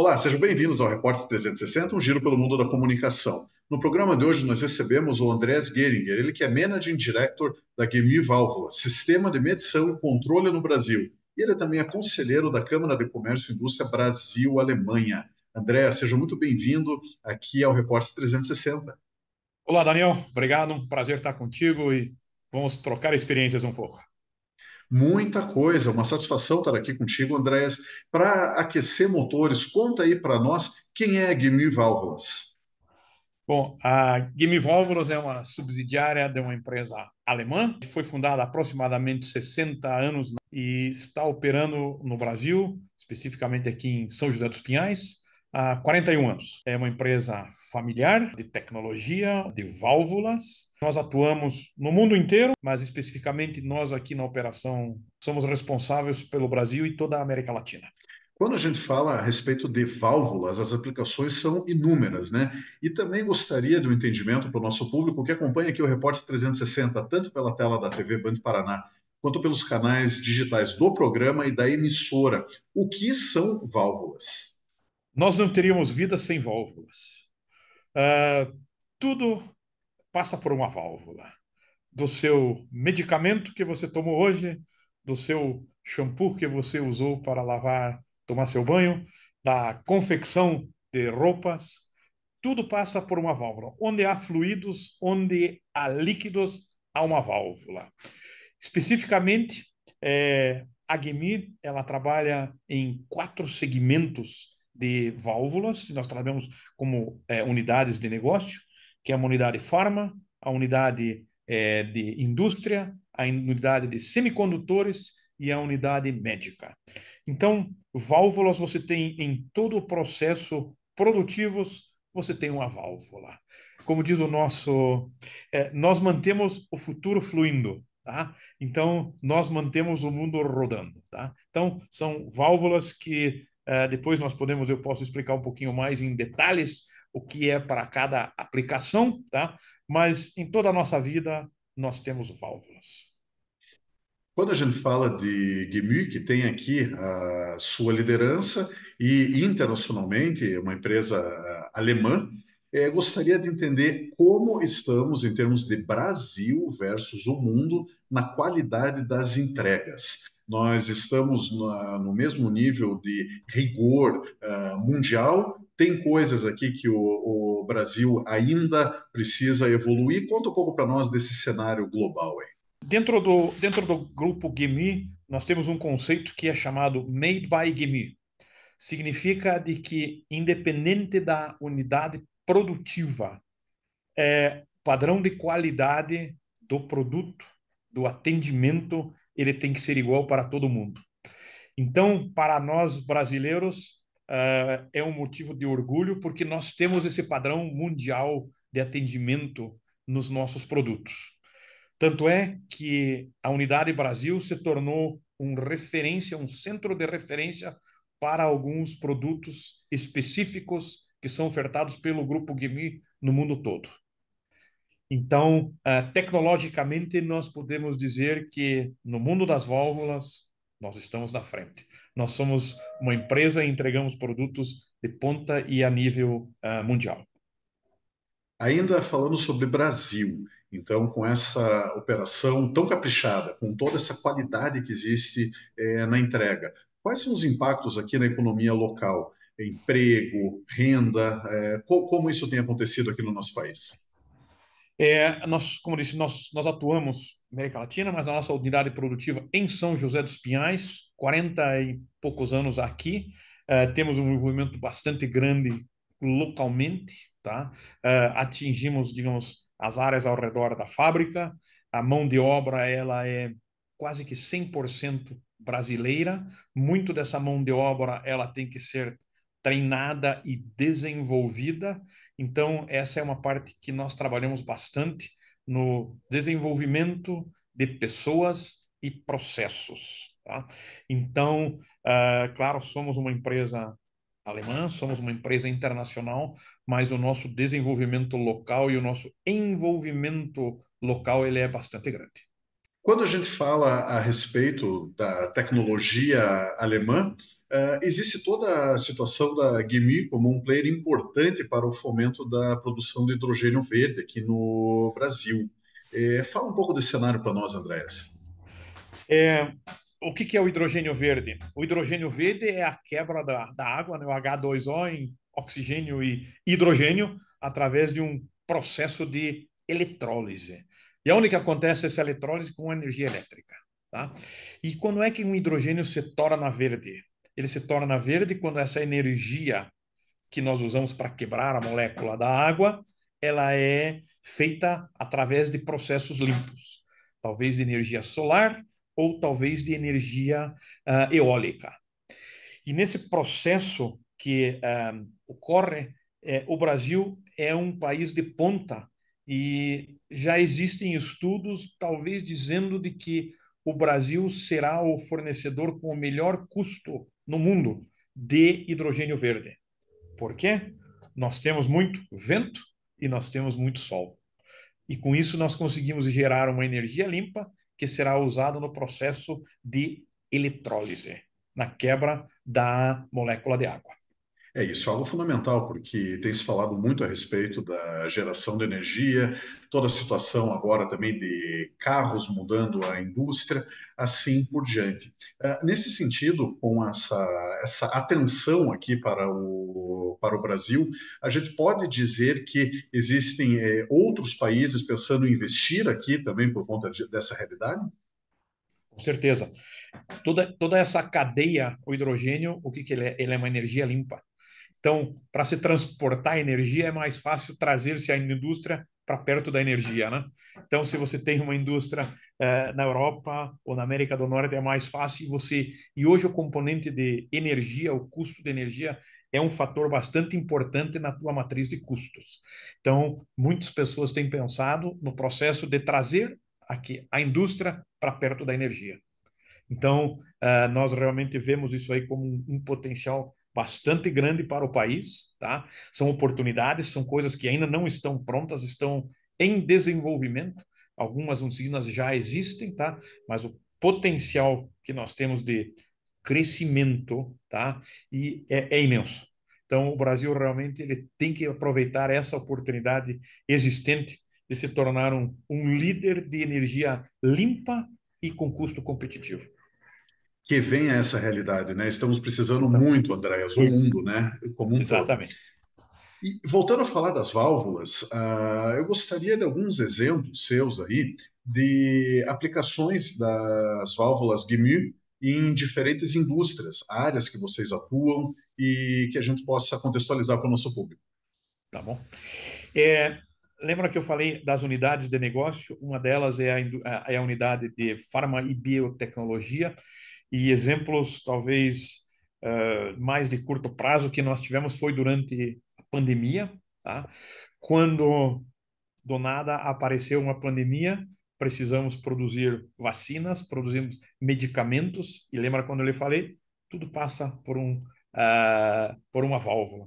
Olá, sejam bem-vindos ao Repórter 360, um giro pelo mundo da comunicação. No programa de hoje nós recebemos o Andrés Geringer, ele que é Managing Director da GEMI Válvula, Sistema de Medição e Controle no Brasil. E ele também é conselheiro da Câmara de Comércio e Indústria Brasil-Alemanha. André, seja muito bem-vindo aqui ao Repórter 360. Olá, Daniel. Obrigado, um prazer estar contigo e vamos trocar experiências um pouco. Muita coisa, uma satisfação estar aqui contigo, Andréas. Para aquecer motores, conta aí para nós quem é a Guimi Válvulas. Bom, a Guimi Válvulas é uma subsidiária de uma empresa alemã, que foi fundada há aproximadamente 60 anos né, e está operando no Brasil, especificamente aqui em São José dos Pinhais, há 41 anos. É uma empresa familiar de tecnologia, de válvulas. Nós atuamos no mundo inteiro, mas especificamente nós aqui na operação somos responsáveis pelo Brasil e toda a América Latina. Quando a gente fala a respeito de válvulas, as aplicações são inúmeras, né? E também gostaria de um entendimento para o nosso público que acompanha aqui o Repórter 360, tanto pela tela da TV Band Paraná, quanto pelos canais digitais do programa e da emissora. O que são válvulas? Nós não teríamos vida sem válvulas. Uh, tudo passa por uma válvula. Do seu medicamento que você tomou hoje, do seu shampoo que você usou para lavar, tomar seu banho, da confecção de roupas, tudo passa por uma válvula. Onde há fluidos, onde há líquidos, há uma válvula. Especificamente, é, a GMI, ela trabalha em quatro segmentos de válvulas, nós trabalhamos como é, unidades de negócio, que é uma unidade farma, a unidade é, de indústria, a unidade de semicondutores e a unidade médica. Então, válvulas você tem em todo o processo produtivos, você tem uma válvula. Como diz o nosso, é, nós mantemos o futuro fluindo, tá? Então, nós mantemos o mundo rodando, tá? Então, são válvulas que ah, depois nós podemos, eu posso explicar um pouquinho mais em detalhes o que é para cada aplicação, tá? Mas em toda a nossa vida nós temos válvulas. Quando a gente fala de GMU, que tem aqui a sua liderança e internacionalmente uma empresa ah, alemã, eh, gostaria de entender como estamos em termos de Brasil versus o mundo na qualidade das entregas nós estamos na, no mesmo nível de rigor uh, mundial. Tem coisas aqui que o, o, Brasil ainda precisa evoluir. Conta um pouco para nós desse cenário global aí. Dentro do, dentro do grupo GEMI, nós temos um conceito que é chamado Made by GEMI. Significa de que, independente da unidade produtiva, é, padrão de qualidade do produto, do atendimento ele tem que ser igual para todo mundo. Então, para nós brasileiros, uh, é um motivo de orgulho, porque nós temos esse padrão mundial de atendimento nos nossos produtos. Tanto é que a Unidade Brasil se tornou um referência, um centro de referência para alguns produtos específicos que são ofertados pelo grupo Guimi no mundo todo. Então, uh, tecnologicamente, nós podemos dizer que no mundo das válvulas, nós estamos na frente. Nós somos uma empresa e entregamos produtos de ponta e a nível uh, mundial. Ainda falando sobre Brasil, então, com essa operação tão caprichada, com toda essa qualidade que existe eh, na entrega, quais são os impactos aqui na economia local? Emprego, renda, co como isso tem acontecido aqui no nosso país? É, nós, como disse, nós, nós atuamos na América Latina, mas a nossa unidade produtiva em São José dos Pinhais, 40 e poucos anos aqui, é, temos um envolvimento bastante grande localmente, tá? É, atingimos, digamos, as áreas ao redor da fábrica, a mão de obra ela é quase que 100% brasileira, muito dessa mão de obra ela tem que ser treinada e desenvolvida. Então, essa é uma parte que nós trabalhamos bastante no desenvolvimento de pessoas e processos. Tá? Então, uh, claro, somos uma empresa alemã, somos uma empresa internacional, mas o nosso desenvolvimento local e o nosso envolvimento local ele é bastante grande. Quando a gente fala a respeito da tecnologia alemã, Uh, existe toda a situação da GMI como um player importante para o fomento da produção de hidrogênio verde aqui no Brasil. É, fala um pouco desse cenário para nós, Andréas. É, o que, que, é o hidrogênio verde? O hidrogênio verde é a quebra da, da água, né, o H2O, em oxigênio e hidrogênio, através de um processo de eletrólise. E a única que acontece é essa eletrólise com energia elétrica. Tá? E quando é que um hidrogênio se torna verde? ele se torna verde quando essa energia que nós usamos para quebrar a molécula da água, ela é feita através de processos limpos, talvez de energia solar ou talvez de energia uh, eólica. E nesse processo que uh, ocorre, eh, o Brasil é um país de ponta e já existem estudos, talvez dizendo de que o Brasil será o fornecedor com o melhor custo no mundo de hidrogênio verde. Por quê? Nós temos muito vento e nós temos muito sol. E com isso nós conseguimos gerar uma energia limpa que será usada no processo de eletrólise, na quebra da molécula de água. É isso, é algo fundamental, porque tem se falado muito a respeito da geração de energia, toda a situação agora também de carros mudando a indústria, assim por diante. É, nesse sentido, com essa, essa atenção aqui para o, para o Brasil, a gente pode dizer que existem é, outros países pensando em investir aqui também por conta dessa realidade? Com certeza. Toda, toda essa cadeia, o hidrogênio, o que, que ele é? Ele é uma energia limpa. Então, para se transportar energia, é mais fácil trazer-se a indústria para perto da energia, né? Então, se você tem uma indústria eh, na Europa ou na América do Norte, é mais fácil você. E hoje o componente de energia, o custo de energia, é um fator bastante importante na tua matriz de custos. Então, muitas pessoas têm pensado no processo de trazer aqui a indústria para perto da energia. Então, eh, nós realmente vemos isso aí como um, um potencial bastante grande para o país, tá? São oportunidades, são coisas que ainda não estão prontas, estão em desenvolvimento. Algumas usinas já existem, tá? Mas o potencial que nós temos de crescimento, tá? E é, é imenso. Então o Brasil realmente ele tem que aproveitar essa oportunidade existente de se tornar um, um líder de energia limpa e com custo competitivo que venha essa realidade, né? Estamos precisando Exatamente. muito, Andréas, é o mundo, né? Como um Exatamente. Todo. E voltando a falar das válvulas, uh, eu gostaria de alguns exemplos seus aí de aplicações das válvulas GMU em diferentes indústrias, áreas que vocês atuam e que a gente possa contextualizar para o nosso público. Tá bom. É, lembra que eu falei das unidades de negócio? Uma delas é a, é a unidade de farma e biotecnologia, e exemplos talvez uh, mais de curto prazo que nós tivemos foi durante a pandemia, tá? quando do nada apareceu uma pandemia, precisamos produzir vacinas, produzimos medicamentos, e lembra quando eu lhe falei? Tudo passa por, um, uh, por uma válvula.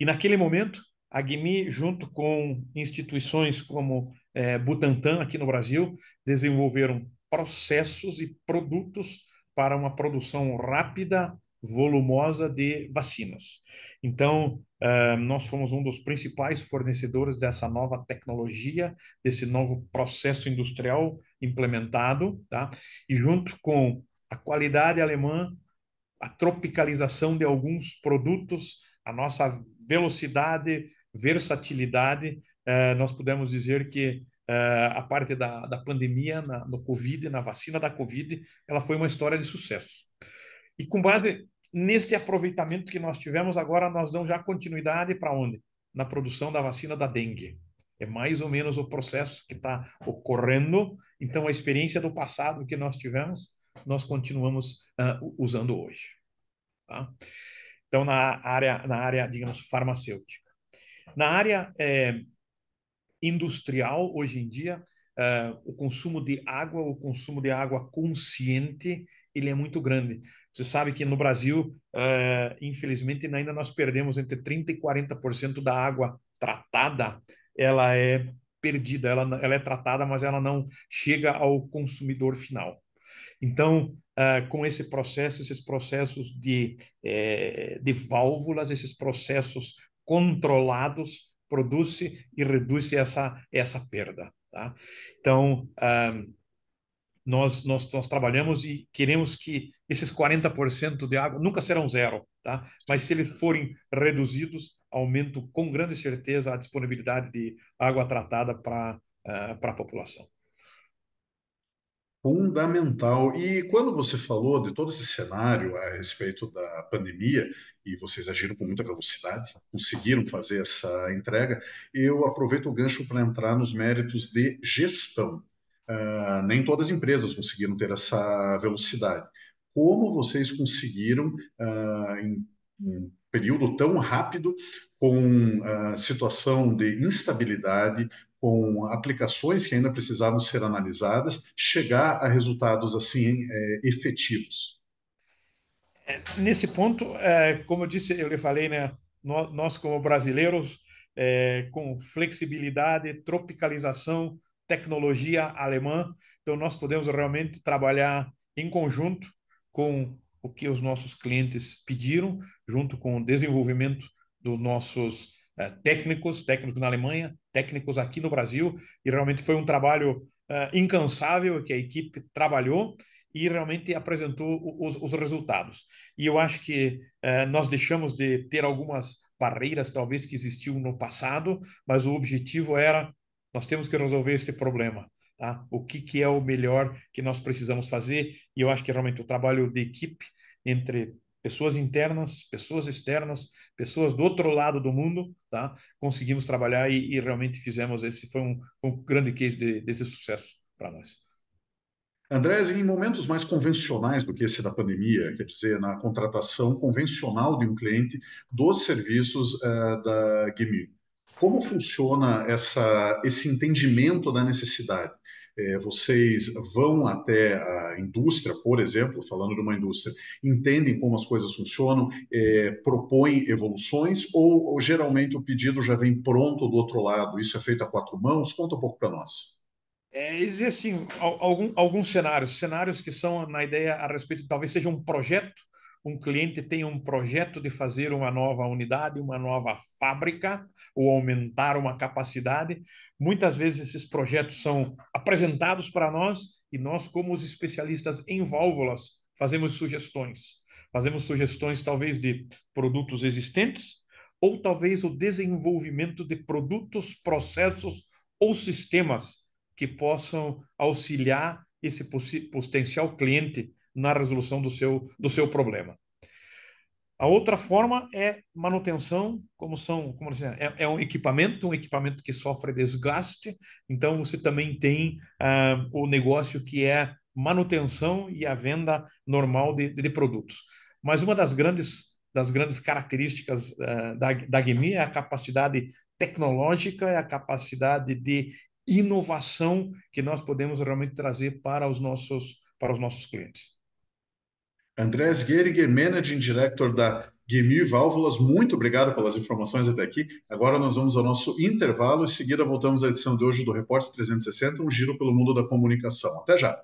E naquele momento, a GMI, junto com instituições como eh, Butantan, aqui no Brasil, desenvolveram processos e produtos para uma produção rápida, volumosa de vacinas. Então, uh, nós fomos um dos principais fornecedores dessa nova tecnologia, desse novo processo industrial implementado, tá? E junto com a qualidade alemã, a tropicalização de alguns produtos, a nossa velocidade, versatilidade, uh, nós podemos dizer que a parte da, da pandemia na, no Covid, na vacina da Covid, ela foi uma história de sucesso. E com base neste aproveitamento que nós tivemos agora, nós damos já continuidade para onde? Na produção da vacina da dengue. É mais ou menos o processo que está ocorrendo. Então, a experiência do passado que nós tivemos, nós continuamos uh, usando hoje. Tá? Então, na área, na área, digamos, farmacêutica. Na área eh, industrial hoje em dia, uh, o consumo de água, o consumo de água consciente, ele é muito grande. Você sabe que no Brasil, uh, infelizmente, ainda nós perdemos entre 30% e 40% da água tratada, ela é perdida, ela, ela é tratada, mas ela não chega ao consumidor final. Então, uh, com esse processo, esses processos de, eh, de válvulas, esses processos controlados, produz e reduz essa, essa perda. Tá? Então, um, ah, nós, nós, nós trabalhamos e queremos que esses 40% de água nunca serão zero, tá? mas se eles forem reduzidos, aumento com grande certeza a disponibilidade de água tratada para uh, ah, a população. Fundamental. E quando você falou de todo esse cenário a respeito da pandemia, e vocês agiram com muita velocidade, conseguiram fazer essa entrega, eu aproveito o gancho para entrar nos méritos de gestão. Uh, nem todas as empresas conseguiram ter essa velocidade. Como vocês conseguiram, uh, em, um período tão rápido, com uh, situação de instabilidade, com aplicações que ainda precisavam ser analisadas, chegar a resultados assim é, efetivos? É, nesse ponto, é, como eu disse, eu lhe falei, né, nós como brasileiros, é, com flexibilidade, tropicalização, tecnologia alemã, então nós podemos realmente trabalhar em conjunto com o que os nossos clientes pediram, junto com o desenvolvimento dos nossos é, técnicos, técnicos na Alemanha, técnicos aqui no Brasil, e realmente foi um trabalho uh, incansável que a equipe trabalhou e realmente apresentou os, os resultados. E eu acho que uh, nós deixamos de ter algumas barreiras, talvez, que existiam no passado, mas o objetivo era nós temos que resolver este problema. Tá? O que, que é o melhor que nós precisamos fazer? E eu acho que realmente o trabalho de equipe entre pessoas internas, pessoas externas, pessoas do outro lado do mundo, tá? Conseguimos trabalhar e, e realmente fizemos esse foi um, foi um grande case de, desse sucesso para nós. Andrés, em momentos mais convencionais do que esse da pandemia, quer dizer, na contratação convencional de um cliente dos serviços uh, da GMI, como funciona essa, esse entendimento da necessidade? é, vocês vão até a indústria, por exemplo, falando de uma indústria, entendem como as coisas funcionam, é, propõem evoluções, ou, ou, geralmente o pedido já vem pronto do outro lado? Isso é feito a quatro mãos? Conta um pouco para nós. É, existem algum, alguns cenários, cenários que são, na ideia, a respeito, talvez seja um projeto, um cliente tem um projeto de fazer uma nova unidade, uma nova fábrica ou aumentar uma capacidade. Muitas vezes esses projetos são apresentados para nós e nós, como os especialistas em válvulas, fazemos sugestões. Fazemos sugestões talvez de produtos existentes ou talvez o desenvolvimento de produtos, processos ou sistemas que possam auxiliar esse potencial cliente na resolução do seu, do seu problema. A outra forma é manutenção, como são, como dizer, é, é, um equipamento, um equipamento que sofre desgaste. Então você também tem ah, o negócio que é manutenção e a venda normal de, de produtos. Mas uma das grandes das grandes características ah, da, da GMI é a capacidade tecnológica, é a capacidade de inovação que nós podemos realmente trazer para os nossos para os nossos clientes. Andrés Geringer, Managing Director da Gemi Válvulas, muito obrigado pelas informações até aqui. Agora nós vamos ao nosso intervalo. Em seguida, voltamos à edição de hoje do Repórter 360, um giro pelo mundo da comunicação. Até já!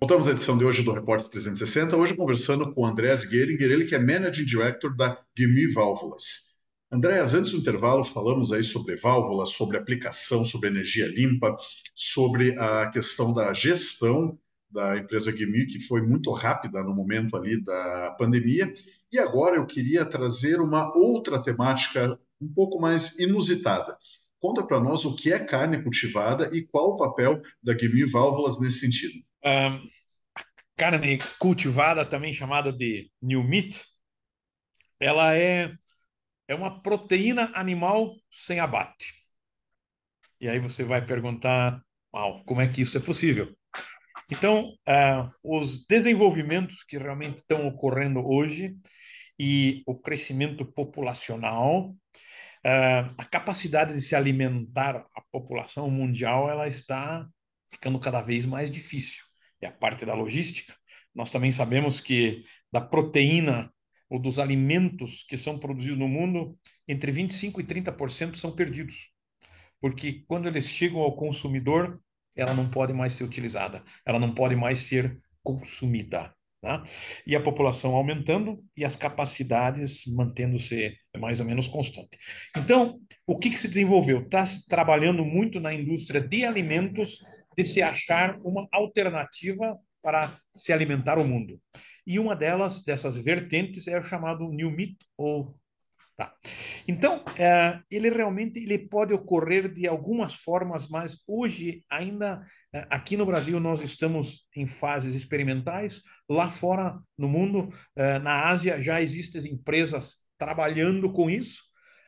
Voltamos à edição de hoje do Repórter 360, hoje conversando com o Andrés Geringer, ele que é Managing Director da Gemi Válvulas. Andréas, antes do intervalo, falamos aí sobre válvulas, sobre aplicação, sobre energia limpa, sobre a questão da gestão da empresa Gimi, que foi muito rápida no momento ali da pandemia. E agora eu queria trazer uma outra temática um pouco mais inusitada. Conta para nós o que é carne cultivada e qual o papel da Gimi Válvulas nesse sentido. Um, a carne cultivada, também chamada de new meat, ela é é uma proteína animal sem abate. E aí você vai perguntar, uau, como é que isso é possível? Então, uh, os desenvolvimentos que realmente estão ocorrendo hoje e o crescimento populacional, uh, a capacidade de se alimentar a população mundial, ela está ficando cada vez mais difícil. É a parte da logística. Nós também sabemos que da proteína ou dos alimentos que são produzidos no mundo, entre 25% e 30% são perdidos. Porque quando eles chegam ao consumidor, ela não pode mais ser utilizada, ela não pode mais ser consumida. Tá? E a população aumentando e as capacidades mantendo-se mais ou menos constante. Então, o que, que se desenvolveu? Está se trabalhando muito na indústria de alimentos de se achar uma alternativa para se alimentar o mundo e uma delas, dessas vertentes, é o chamado New Myth ou Tá. Então, eh, ele realmente ele pode ocorrer de algumas formas, mas hoje ainda eh, aqui no Brasil nós estamos em fases experimentais. Lá fora no mundo, eh, na Ásia já existem empresas trabalhando com isso.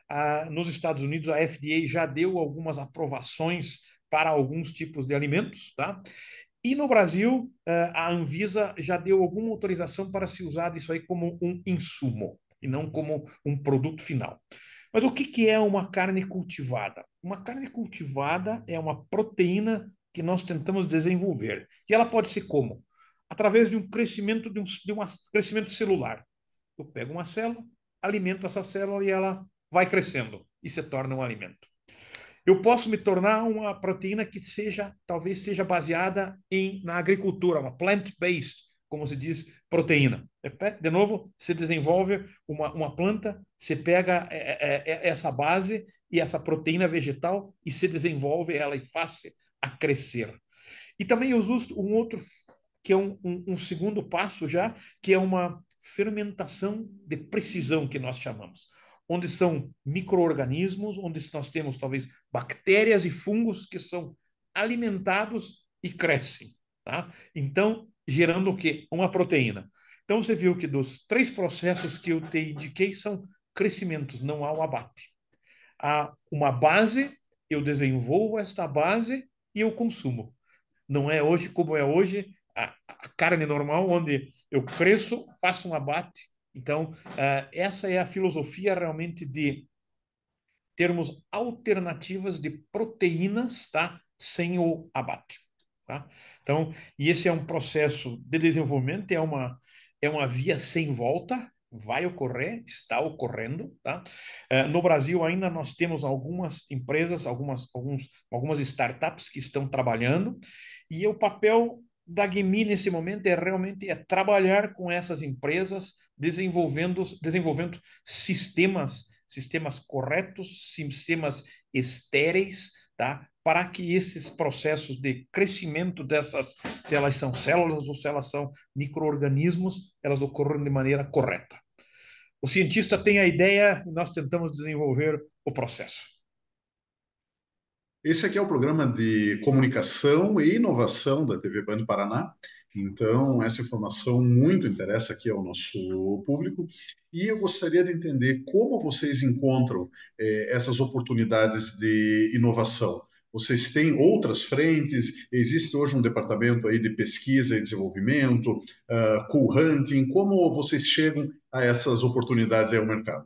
Ah, nos Estados Unidos a FDA já deu algumas aprovações para alguns tipos de alimentos, tá? E no Brasil, eh, a Anvisa já deu alguma autorização para se usar isso aí como um insumo e não como um produto final. Mas o que é uma carne cultivada? Uma carne cultivada é uma proteína que nós tentamos desenvolver. E ela pode ser como? Através de um crescimento de um, de um crescimento celular. Eu pego uma célula, alimento essa célula e ela vai crescendo e se torna um alimento eu posso me tornar uma proteína que seja, talvez seja baseada em, na agricultura, uma plant-based, como se diz, proteína. É, é, de novo, você desenvolve uma, uma planta, você pega é, é, é, essa base e essa proteína vegetal e se desenvolve ela e faz a crescer. E também eu uso um outro, que é um, um, um segundo passo já, que é uma fermentação de precisão, que nós chamamos onde são micro-organismos, onde nós temos talvez bactérias e fungos que são alimentados e crescem, tá? Então, gerando o quê? Uma proteína. Então você viu que dos três processos que eu te indiquei são crescimentos, não há o um abate. Há uma base, eu desenvolvo esta base e eu consumo. Não é hoje como é hoje a, a carne normal, onde eu cresço, faço um abate então, uh, essa é a filosofia realmente de termos alternativas de proteínas, tá? Sem o abate, tá? Então, e esse é um processo de desenvolvimento, é uma, é uma via sem volta, vai ocorrer, está ocorrendo, tá? Uh, no Brasil ainda nós temos algumas empresas, algumas, alguns, algumas startups que estão trabalhando, e o papel da GMI nesse momento é realmente é trabalhar com essas empresas, desenvolvendo, desenvolvendo sistemas, sistemas corretos, sistemas estéreis, tá? para que esses processos de crescimento dessas, se elas são células ou se elas são microorganismos, elas ocorram de maneira correta. O cientista tem a ideia e nós tentamos desenvolver o processo. Esse aqui é o programa de comunicação e inovação da TV Band Paraná. Então, essa informação muito interessa aqui ao nosso público. E eu gostaria de entender como vocês encontram eh, essas oportunidades de inovação. Vocês têm outras frentes? Existe hoje um departamento aí de pesquisa e desenvolvimento, uh, ah, co-hunting. como vocês chegam a essas oportunidades aí ao mercado?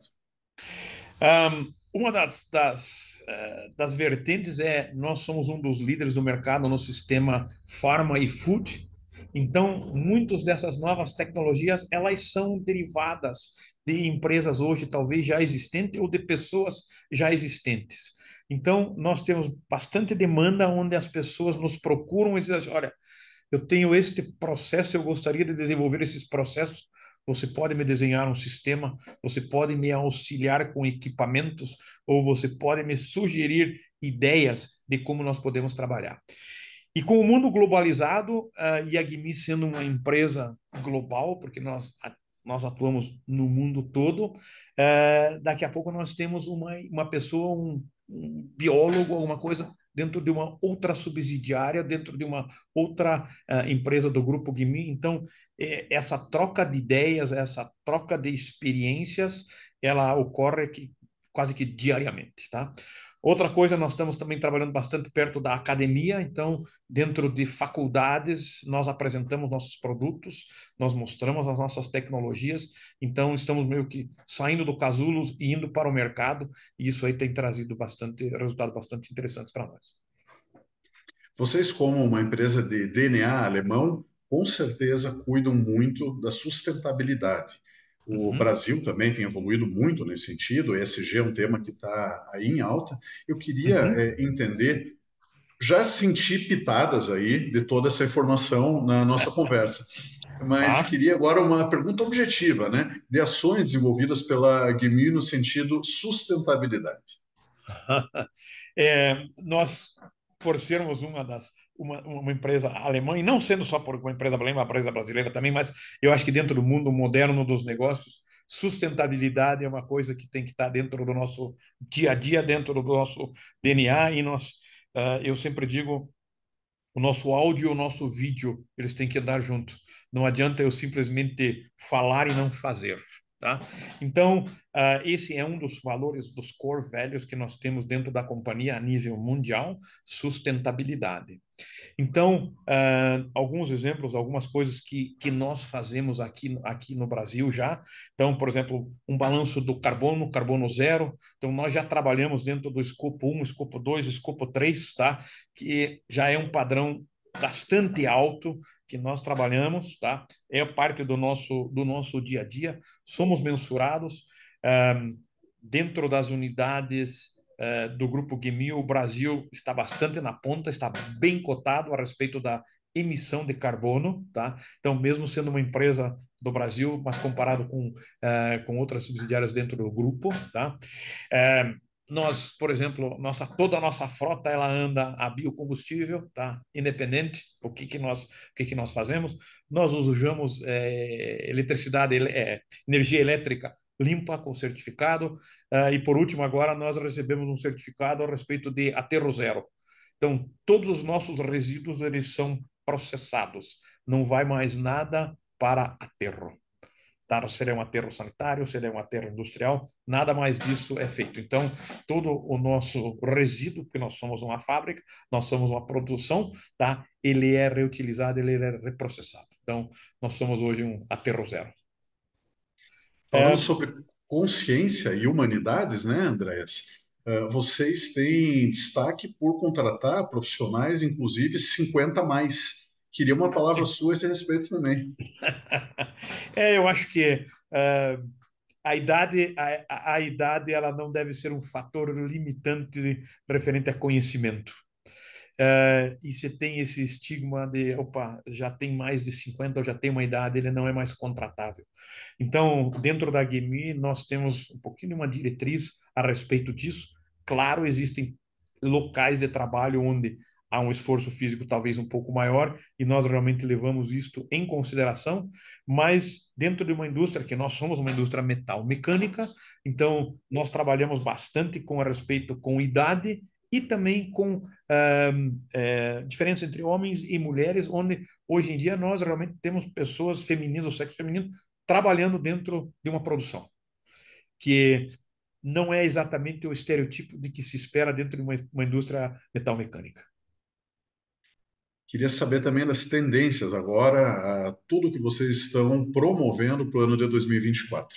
Um, uma das, das eh, das vertentes é nós somos um dos líderes do mercado no sistema pharma e food. Então, muitas dessas novas tecnologias, elas são derivadas de empresas hoje talvez já existentes ou de pessoas já existentes. Então, nós temos bastante demanda onde as pessoas nos procuram e dizem assim, olha, eu tenho este processo, eu gostaria de desenvolver esses processos você pode me desenhar um sistema, você pode me auxiliar com equipamentos, ou você pode me sugerir ideias de como nós podemos trabalhar. E com o mundo globalizado, e a Gimi sendo uma empresa global, porque nós, nós atuamos no mundo todo, eh, daqui a pouco nós temos uma, uma pessoa, um, um biólogo, alguma coisa, dentro de uma outra subsidiária, dentro de uma outra uh, empresa do Grupo Guimi. Então, eh, essa troca de ideias, essa troca de experiências, ela ocorre que, quase que diariamente, tá? Outra coisa, nós estamos também trabalhando bastante perto da academia, então, dentro de faculdades, nós apresentamos nossos produtos, nós mostramos as nossas tecnologias, então, estamos meio que saindo do casulo e indo para o mercado, e isso aí tem trazido bastante resultado bastante interessante para nós. Vocês, como uma empresa de DNA alemão, com certeza cuidam muito da sustentabilidade. O uhum. Brasil também tem evoluído muito nesse sentido. O ESG é um tema que está aí em alta. Eu queria uhum. é, entender, já senti pitadas aí de toda essa informação na nossa conversa, mas ah. queria agora uma pergunta objetiva, né? De ações desenvolvidas pela GMI no sentido sustentabilidade. é, nós, por sermos uma das uma, uma, empresa alemã, e não sendo só por uma empresa alemã, uma empresa brasileira também, mas eu acho que dentro do mundo moderno dos negócios, sustentabilidade é uma coisa que tem que estar dentro do nosso dia a dia, dentro do nosso DNA, e nós, uh, eu sempre digo, o nosso áudio e o nosso vídeo, eles têm que andar juntos. Não adianta eu simplesmente falar e não fazer. Tá? Então, uh, esse é um dos valores, dos core values que nós temos dentro da companhia a nível mundial, sustentabilidade. Então, uh, alguns exemplos, algumas coisas que, que nós fazemos aqui, aqui no Brasil já. Então, por exemplo, um balanço do carbono, carbono zero. Então, nós já trabalhamos dentro do escopo 1, escopo 2, escopo 3, tá? que já é um padrão bastante alto que nós trabalhamos, tá? É parte do nosso do nosso dia a dia. Somos mensurados um, ehm, dentro das unidades uh, do grupo GEMIL O Brasil está bastante na ponta, está bem cotado a respeito da emissão de carbono, tá? Então, mesmo sendo uma empresa do Brasil, mas comparado com uh, com outras subsidiárias dentro do grupo, tá? Uh, nós, por exemplo, nossa, toda a nossa frota ela anda a biocombustível, tá? Independente o que que nós o que que nós fazemos, nós usamos é, eletricidade, é, energia elétrica limpa com certificado uh, e por último agora nós recebemos um certificado a respeito de aterro zero. Então todos os nossos resíduos eles são processados, não vai mais nada para aterro. Tá? Se ele é um aterro sanitário, se ele é um aterro industrial, nada mais disso é feito. Então, todo o nosso resíduo, porque nós somos uma fábrica, nós somos uma produção, tá? ele é reutilizado, ele é reprocessado. Então, nós somos hoje um aterro zero. Falando é... sobre consciência e humanidades, né, Andréas? É, vocês têm destaque por contratar profissionais, inclusive 50 mais Queria uma palavra Sim. sua a esse respeito também. é, eu acho que uh, a idade, a, a, idade, ela não deve ser um fator limitante referente a conhecimento. Uh, e se tem esse estigma de, opa, já tem mais de 50 ou já tem uma idade, ele não é mais contratável. Então, dentro da GMI, nós temos um pouquinho uma diretriz a respeito disso. Claro, existem locais de trabalho onde há um esforço físico talvez um pouco maior e nós realmente levamos isto em consideração, mas dentro de uma indústria que nós somos uma indústria metal mecânica, então nós trabalhamos bastante com respeito com idade e também com uh, uh, diferença entre homens e mulheres, onde hoje em dia nós realmente temos pessoas femininas, o sexo feminino, trabalhando dentro de uma produção, que não é exatamente o estereotipo de que se espera dentro de uma, uma indústria metal mecânica. Queria saber também das tendências agora, a tudo que vocês estão promovendo para o ano de 2024.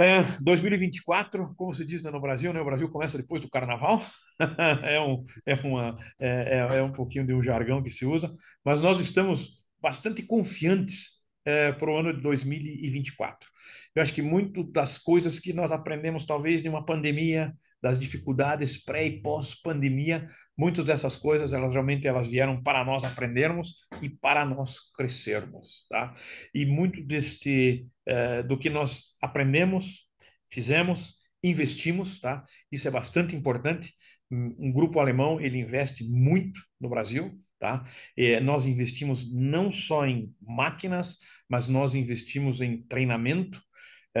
É, 2024, como se diz né, no Brasil, né, o Brasil começa depois do carnaval, é, um, é, uma, é, é, é, um pouquinho de um jargão que se usa, mas nós estamos bastante confiantes é, para o ano de 2024. Eu acho que muito das coisas que nós aprendemos, talvez, de uma pandemia, das dificuldades pré e pós pandemia, muitas dessas coisas elas realmente elas vieram para nós aprendermos e para nós crescermos, tá? E muito deste eh, do que nós aprendemos, fizemos, investimos, tá? Isso é bastante importante. Um grupo alemão ele investe muito no Brasil, tá? E nós investimos não só em máquinas, mas nós investimos em treinamento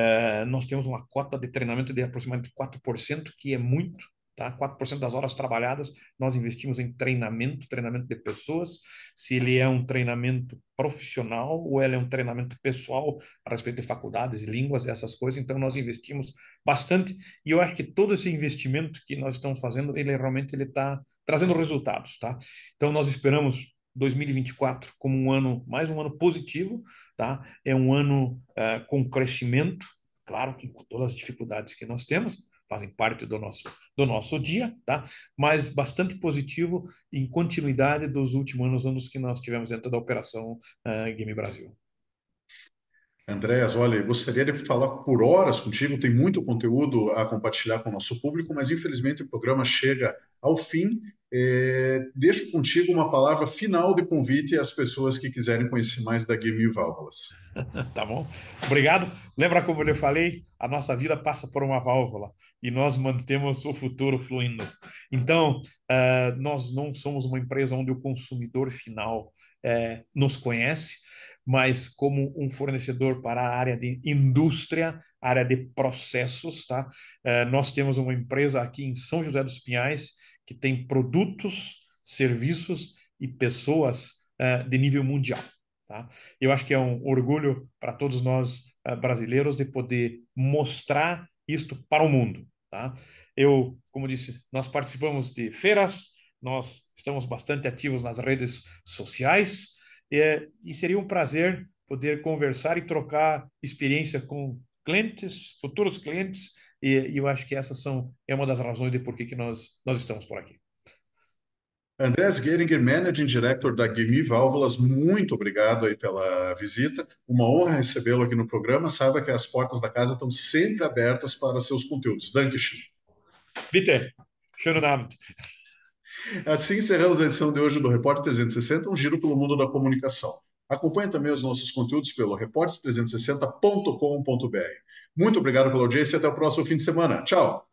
eh, nós temos uma cota de treinamento de aproximadamente 4%, que é muito, tá? 4% das horas trabalhadas nós investimos em treinamento, treinamento de pessoas, se ele é um treinamento profissional ou ele é um treinamento pessoal a respeito de faculdades, línguas, essas coisas, então nós investimos bastante e eu acho que todo esse investimento que nós estamos fazendo, ele realmente ele está trazendo resultados, tá? Então nós esperamos 2024 como um ano, mais um ano positivo, tá? É um ano uh, com crescimento, claro que com todas as dificuldades que nós temos, fazem parte do nosso, do nosso dia, tá? Mas bastante positivo em continuidade dos últimos anos anos que nós tivemos dentro da operação uh, Game Brasil. Andréas, olha, gostaria de falar por horas contigo, tem muito conteúdo a compartilhar com o nosso público, mas infelizmente o programa chega ao fim é, deixo contigo uma palavra final de convite às pessoas que quiserem conhecer mais da Guia Mil Válvulas. tá bom. Obrigado. Lembra como eu falei? A nossa vida passa por uma válvula e nós mantemos o futuro fluindo. Então, uh, nós não somos uma empresa onde o consumidor final uh, nos conhece, mas como um fornecedor para a área de indústria, área de processos, tá? Uh, nós temos uma empresa aqui em São José dos Pinhais que tem produtos, serviços e pessoas uh, de nível mundial. Tá? Eu acho que é um orgulho para todos nós uh, brasileiros de poder mostrar isto para o mundo. Tá? Eu, como disse, nós participamos de feiras, nós estamos bastante ativos nas redes sociais e, eh, e seria um prazer poder conversar e trocar experiência com clientes, futuros clientes e, e eu acho que essas são é uma das razões de por que, que nós nós estamos por aqui. Andrés Geringer, Managing Director da Guimi Válvulas, muito obrigado aí pela visita. Uma honra recebê-lo aqui no programa. Saiba que as portas da casa estão sempre abertas para seus conteúdos. Dankeschön. Bitte, schönen Abend. Assim encerramos a edição de hoje do Repórter 360, um giro pelo mundo da comunicação. Acompanhe também os nossos conteúdos pelo repórter360.com.br. Muito obrigado pela audiência e até o próximo fim de semana. Tchau.